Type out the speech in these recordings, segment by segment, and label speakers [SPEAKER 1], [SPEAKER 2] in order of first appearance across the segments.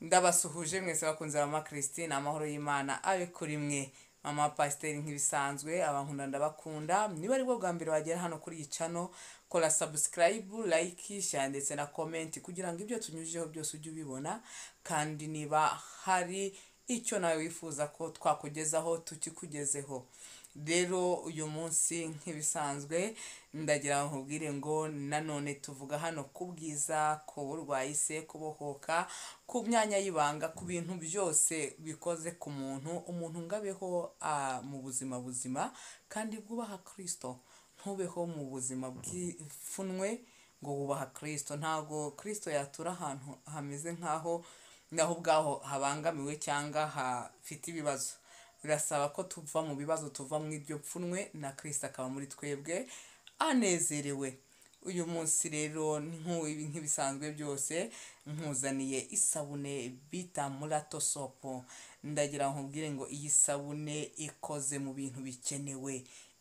[SPEAKER 1] ndabasuhuje mwese bakunze mama christine amahoro y'imana abe kuri mwe mama pasiteri nk'ibisanzwe abankunda ndabakunda niba ari bwa mbere wagera hano kuri iyi cano kora sabusikarayibu layikisha ndetse na komenti kugira ngo ibyo tunyujijeho byose ujye ubibona kandi niba hari icyo nawe wifuza ko twakugezaho tukikugezeho rero uyu munsi nk'ibisanzwe ndagira ngo nkubwire ngo nanone tuvuga hano ku bwiza ku burwayi se kubohoka ku myanya y'ibanga ku bintu byose bikoze ku muntu umuntu ngabeho mu buzima buzima kandi bwubaha kirisito ntubeho mu buzima bw'ifunwe ngo wubaha kirisito ntabwo kirisito yatura ahantu hameze nk'aho naho ubwaho habangamiwe cyangwa hafite ibibazo birasaba ko tuva mu bibazo tuva mu ibyo pfunwe na kirisita akaba muri twebwe anezerewe uyu munsi rero nk'ibisanzwe byose nkuzaniye isabune bita murato sopo ndagira ngo nkubwire ngo iyi sabune ikoze mu bintu bikenewe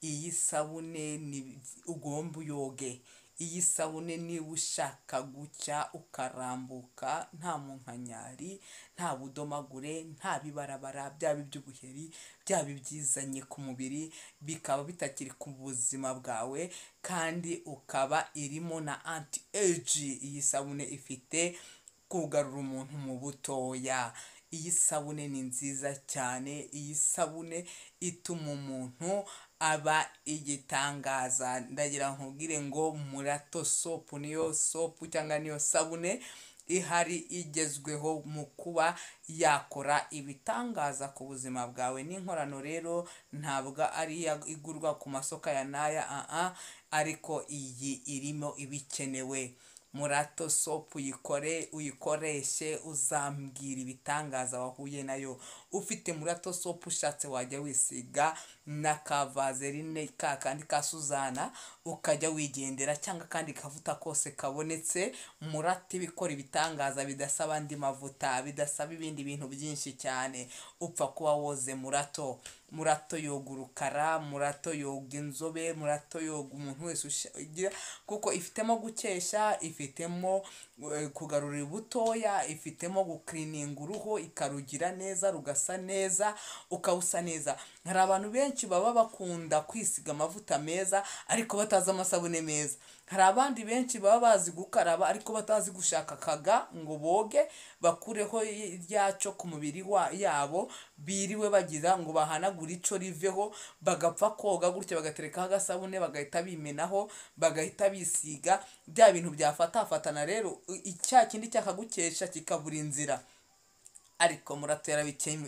[SPEAKER 1] iyi sabune ugomba uyoge Iyi sabune niba ushaka gucya ukarambuka nta munkanyari, nta budomagure, nta bibarabara byaba iby'ubuheri, byaba ibyizanye ku mubiri, bikaba bitakiri ku buzima bwawe kandi ukaba irimo na anti eji, iyi sabune ifite kugarura umuntu mu butoya, iyi sabune ni nziza cyane, iyi sabune ituma umuntu aba igitangaza ndagira nkubwire ngo murato sopu niyo sopu cyangwa niyo sabune ihari igezweho mu kuba yakora ibitangaza ku buzima bwawe n'inkorano rero ntabwo ari igurwa ku masoko aya n'aya ah, ah, ariko iyi irimo ibikenewe murato sopu uyikore uyikoreshe uzambwira ibitangaza wahuye nayo ufite murato sopu ushatse wajya wisiga na kavazeline ka kandi ka suzana ukajya wigendera cyangwa akandi kavuta kose kabonetse murate ibikora ibitangaza bidasaba andi mavuta bidasaba ibindi bintu byinshi cyane upfa kuba woze murato Murato muratoyoga urukara muratoyoga inzobe yoga umuntu wese ugira kuko ifitemo gukesha ifitemo eh, kugarura ubutoya ifitemo gukirininga uruhu ikarugira neza rugasa neza ukawusa neza hari abantu benshi baba bakunda kwisiga amavuta meza ariko batazi amasabune meza hari abandi benshi baba bazi gukaraba ariko batazi gushaka akaga ngo boge bakureho ryaco ku mubiri wa yabo biriwe bagira ngo bahanagure icyo riveho bagapfa koga gutya bagaterekaho agasabune bagahita bimenaho bagahita bisiga bya bintu byafatafatana rero icya kindi cyakagukesha kikabura inzira. ariko murato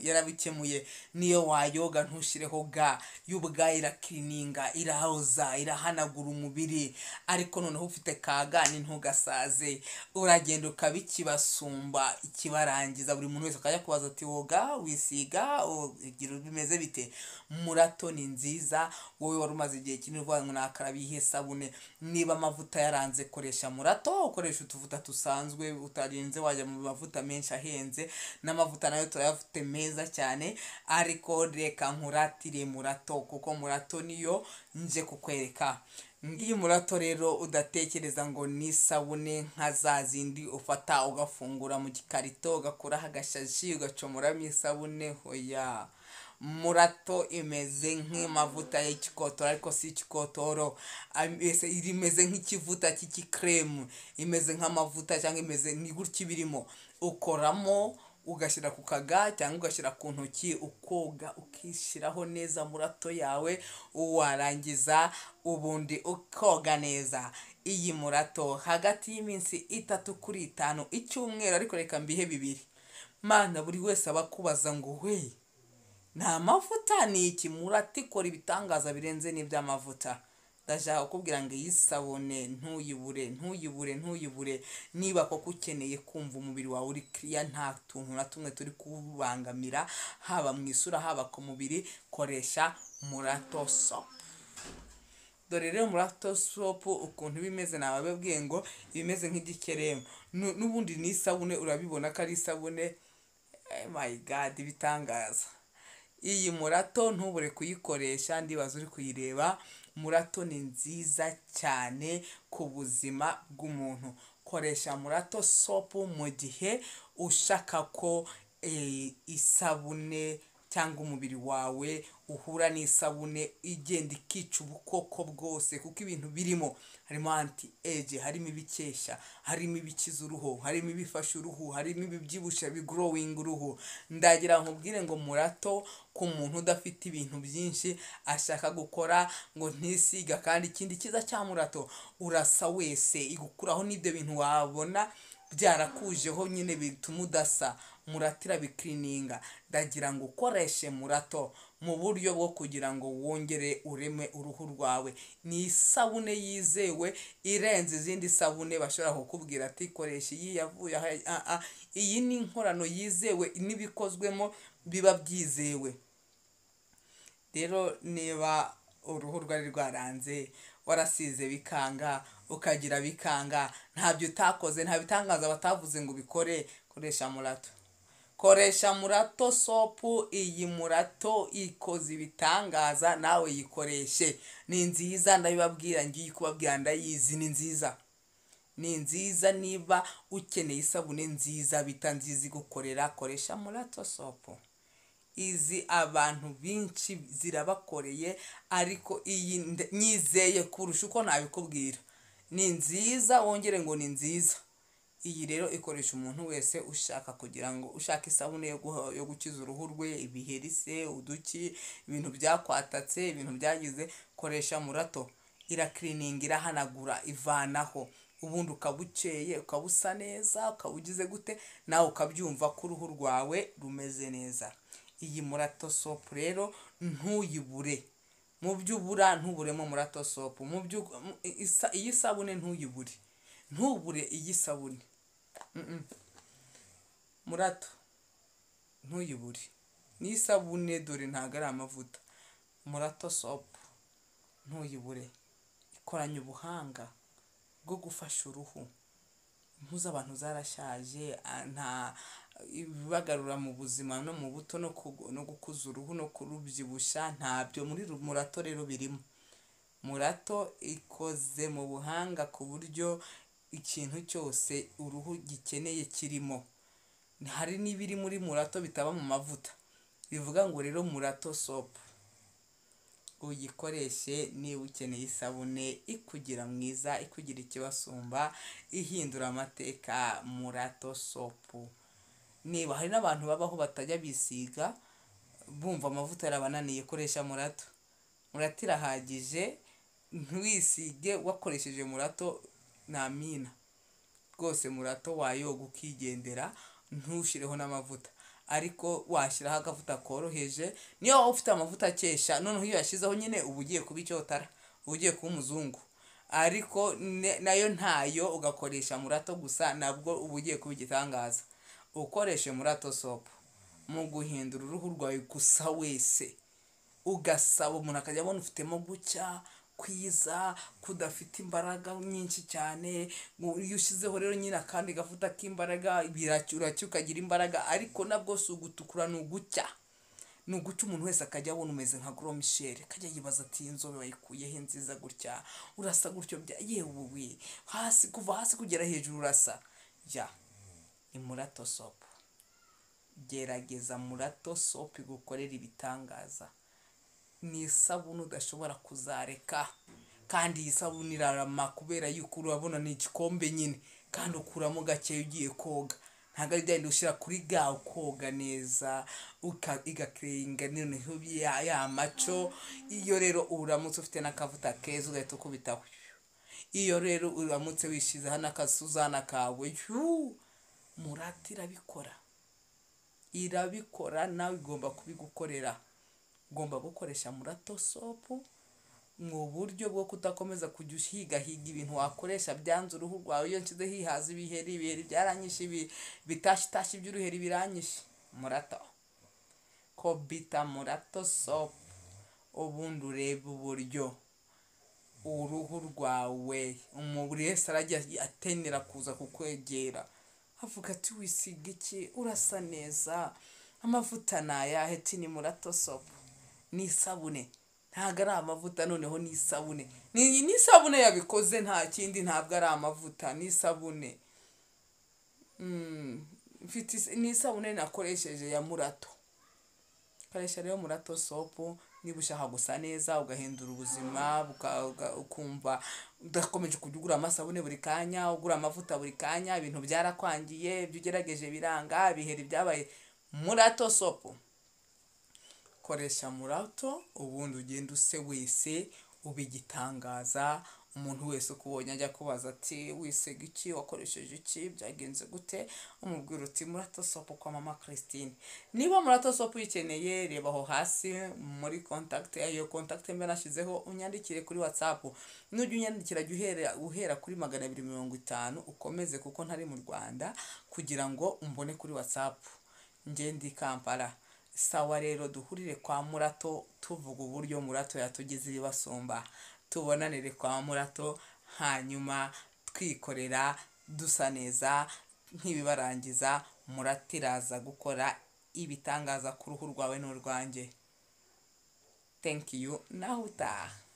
[SPEAKER 1] yarabikemuye niyo wayoga ntushyireho ga y'ubwa irakininga irahoza irahanagura umubiri ariko noneho ufite kaga ntugasaze uragenda ukabikibasumba ikibarangiza buri muntu wese akajya kubaza ati woga wisiga ugira bimeze bite murato ni nziza wowe wari umaze igihe kinini uvuga ngo nakaraba iyihe sabune niba amavuta yaranze koresha murato ukoresha utuvuta dusanzwe utarinze wajya mu mavuta menshi ahenze n'ama n'amavuta nayo turayafite meza cyane ariko reka nkuratire murato kuko murato niyo nje kukwereka ngiyi murato rero udatekereza ngo ni isabune nka za zindi ufata ugafungura mu gikarito ugakuraho agashashi ugacomoramo isabune hoya murato imeze nk'amavuta y'ikikotoro ariko si ikikotoro imeze nk'ikivuta cy'ikikiremu imeze nk'amavuta cyangwa imeze ni gutya ibirimo ukoramo ugashyira ku kaga cyangwa ugashyira ku ntoki ukoga ukishyiraho neza murato yawe warangiza ubundi ukoga neza iyi murato hagati y'iminsi itatu kuri itanu icyumweru ariko reka mbihe bibiri mana buri wese aba akubaza ngo we ni amavuta ni iki murati ikora ibitangaza birenze n'iby'amavuta ndashaka kukubwira ngo iyi sabune ntuyibure ntuyibure ntuyibure niba koko ukeneye kumva umubiri wawe uri kiriya nta tuntu na tumwe turi kubangamira haba mu isura haba ku mubiri koresha muratoso dore rero muri sopu ukuntu bimeze imeze ntabababwiye ngo iba imeze n'ubundi ni isabune urabibona ko ari isabune eh, god ibitangaza iyi murato ntubure kuyikoresha ndibaza uri kuyireba murato ni nziza cyane ku buzima bw'umuntu, koresha murato sopu mu gihe ushaka ko eh, isabune. cyangwa umubiri wawe uhura n'isabune igenda ikica ubukoko bwose kuko ibintu birimo harimo anti age harimo ibikesha harimo ibikiza uruhu harimo ibifasha uruhu harimo ibibyibushye bigorowinga uruhu ndagira nkubwire ngo murato ku muntu udafite ibintu byinshi ashaka gukora ngo ntisiga kandi ikindi cyiza cya murato urasa wese igukuraho n'ibyo bintu wabona byarakujeho nyine bituma udasa muratira bikinininga ndagira ngo ukoreshe murato mu buryo bwo kugira ngo wongere ureme uruhu rwawe ni isabune yizewe irenze izindi sabune bashobora kukubwira ati koresha iyi yavuye aha iyi ni inkorano yizewe n'ibikozwemo biba byizewe rero niba uruhu rwari rwaranze warasize bikanga ukagira bikanga ntabyo utakoze nta bitangaza batavuze ngo ubikore koresha murato Koresha murato sopu, iyi murato ikoze ibitangaza nawe yikoreshe, ni nziza ndabibabwira ngiye kubabwira ndayizi ni nziza, ni nziza niba ukeneye isabune nziza bita nziza igukorera koresha murato sopu, izi abantu benshi zirabakoreye ariko iyi nyizeye kurusha uko nabikubwira, ni nziza wongere ngo ni nziza. Iyi rero ikoresha umuntu wese ushaka kugira ngo ushaka isabune yo gukiza uruhu rwe, ibiheri se, uduki, ibintu byakwatatse, ibintu byagize, koresha murato. Irakirininga, irahanagura, ivanaho. Ubundi ukaba ukeye, ukaba usa neza, ukaba ugize gute, nawe ukabyumva ko uruhu rwawe rumeze neza. Iyi murato sopu rero ntuyibure. Mu byo ubura ntuburemo murato sopu. Mu byo, iyi sabune ntuyibure. Ntubure iyi sabune. murato ntuyibure n'isabune dore ntago ari amavuta murato sopu ntuyibure ikoranye ubuhanga bwo gufasha uruhu impu abantu zarashaje nta ibibagarura mu buzima no mu buto no gukuza uruhu no kurubyibushya ntabyo muri murato rero birimo murato ikoze mu buhanga ku buryo ikintu cyose uruhu gikeneye kirimo. Hari n'ibiri muri murato bitaba mu mavuta. Bivuga ngo rero murato sopu uyikoreshe niba ukeneye isabune ikugira mwiza, ikugira ikibasumba, ihindura amateka murato sopu. Niba hari n'abantu babaho batajya bisiga bumva amavuta yarabananiye koresha murato. Murato irahagije ntiwisige wakoresheje murato ntamina rwose murato wayoga ukigendera ntushyireho n'amavuta ariko washyiraho agavuta koroheje niyo waba ufite amavuta akesha noneho iyo uyashyizeho nyine uba ugiye kuba icyotara uba ugiye kuba umuzungu ariko nayo ntayo ugakoresha murato gusa nabwo uba ugiye kuba igitangaza ukoreshe murato sopu mu guhindura uruhu rwawe gusa wese ugasaba umuntu akajya abona ufitemo gucya kwiza kudafite imbaraga nyinshi cyane iyo ushyizeho rero nyine akandi gafuta k'imbaraga uracyuka ukagira imbaraga ariko nabwo si ugutukura ni ugucya ni uguca umuntu wese akajya abona umeze nka goromisheri akajya yibaza ati iyi nzobe he nziza gutya urasa gutyo bya yewe we hasi kuva hasi kugera hejuru urasa jya imurato sopu gerageza murato sopu igukorera ibitangaza ni isabune udashobora kuzareka kandi iyi sabune irarama kubera yuko urabona ni igikombe nyine kandi ukuramo gakeya ugiye koga ntabwo ari byayindi ushyira kuri ga ukoga neza igakerenga noneho ya maco iyo rero uramutse ufite n'akavuta keza ugahita ukubita iyo rero uramutse wishyizeho n'akasuzana kawe murate irabikora irabikora nawe igomba kubigukorera ugomba gukoresha muratosopu mu buryo bwo kudakomeza kujya uhigahiga ibintu wakoresha byanze uruhu rwawe iyo nshyize hihaza ibiheri ibiheri byaranyishe ibitashyitashyi by'uruheri biranyishe murato kobita murato sopu ubundi ureba uburyo uruhu rwawe umubiri wese arajya atenera kuza kukwegera avuga ati wisiga iki urasa neza amavuta ni ayahe ti ni murato sopu n'isabune ntabwo ari amavuta noneho n'isabune isabune. ni isabune yabikoze nta kindi ntabwo ari amavuta ni isabune hmm, ni isabune nakoresheje ya murato ukoresha rero murato sopu niba ushaka gusa neza ugahindura ubuzima ukumva udakomeje kujya ugura amasabune buri kanya ugura amavuta buri kanya ibintu byarakwangiye ibyo ugerageje biranga ibiheri byabaye murato sopu koresha murato ubundi ugende use wese ubigitangaza umuntu wese ukubonye ajya akubaza ati wisega iki wakoresheje iki byagenze gute umubwira uti murato sopu kwa mama christine niba murato sopu uyikeneye reba aho hasi muri contact iyo contact mbe nashyizeho unyandikire kuri whatsapp nujya unyandikira jya uhera, uhera kuri magana abiri mirongo itanu ukomeze kuko ntari mu rwanda kugira ngo umbone kuri whatsapp ngende i kampala sawa rero duhurire kwa murato tuvuga uburyo murato yatugeze ibasumba tubonanire kwa murato hanyuma twikorera dusa neza nk'ibibarangiza muratiraza gukora ibitangaza ku ruhu rwawe n'urwanjye thank you naho utaha